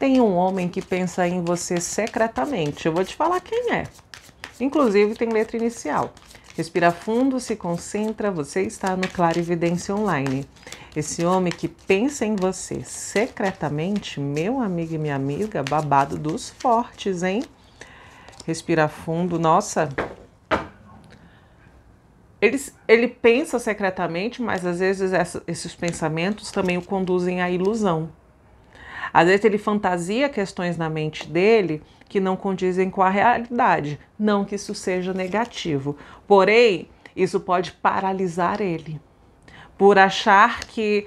Tem um homem que pensa em você secretamente. Eu vou te falar quem é. Inclusive tem letra inicial. Respira fundo, se concentra, você está no Clarividência Online. Esse homem que pensa em você secretamente, meu amigo e minha amiga, babado dos fortes, hein? Respira fundo, nossa. Ele, ele pensa secretamente, mas às vezes essa, esses pensamentos também o conduzem à ilusão. Às vezes ele fantasia questões na mente dele que não condizem com a realidade. Não que isso seja negativo, porém, isso pode paralisar ele por achar que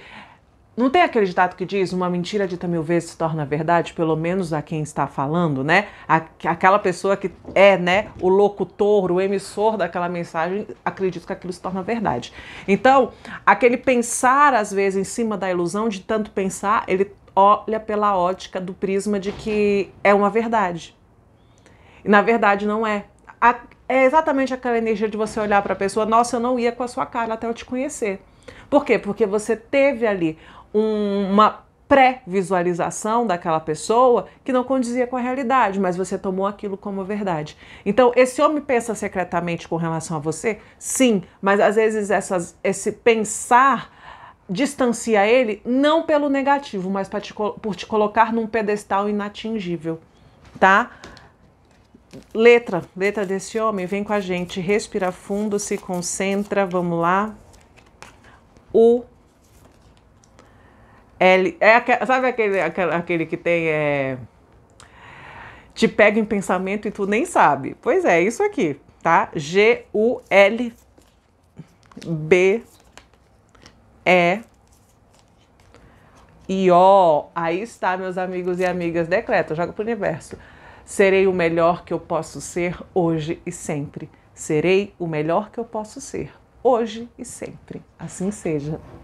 não tem aquele ditado que diz uma mentira dita mil vezes se torna verdade, pelo menos a quem está falando, né? aquela pessoa que é, né, o locutor, o emissor daquela mensagem, acredito que aquilo se torna verdade. Então, aquele pensar, às vezes, em cima da ilusão, de tanto pensar, ele olha pela ótica do prisma de que é uma verdade. E na verdade não é. é exatamente aquela energia de você olhar para a pessoa, nossa, eu não ia com a sua cara até eu te conhecer. Por quê? Porque você teve ali um, uma pré-visualização daquela pessoa que não condizia com a realidade, mas você tomou aquilo como verdade. Então, esse homem pensa secretamente com relação a você? Sim, mas às vezes essas, esse pensar distancia ele não pelo negativo, mas te, por te colocar num pedestal inatingível, tá? Letra, letra desse homem, vem com a gente, respira fundo, se concentra, vamos lá. O L, é, sabe aquele, aquele que tem. É, te pega em pensamento e tu nem sabe. Pois é, isso aqui, tá? G-U-L B E I O. Aí está, meus amigos e amigas. Decreto, joga pro universo. Serei o melhor que eu posso ser hoje e sempre. Serei o melhor que eu posso ser hoje e sempre. Assim seja.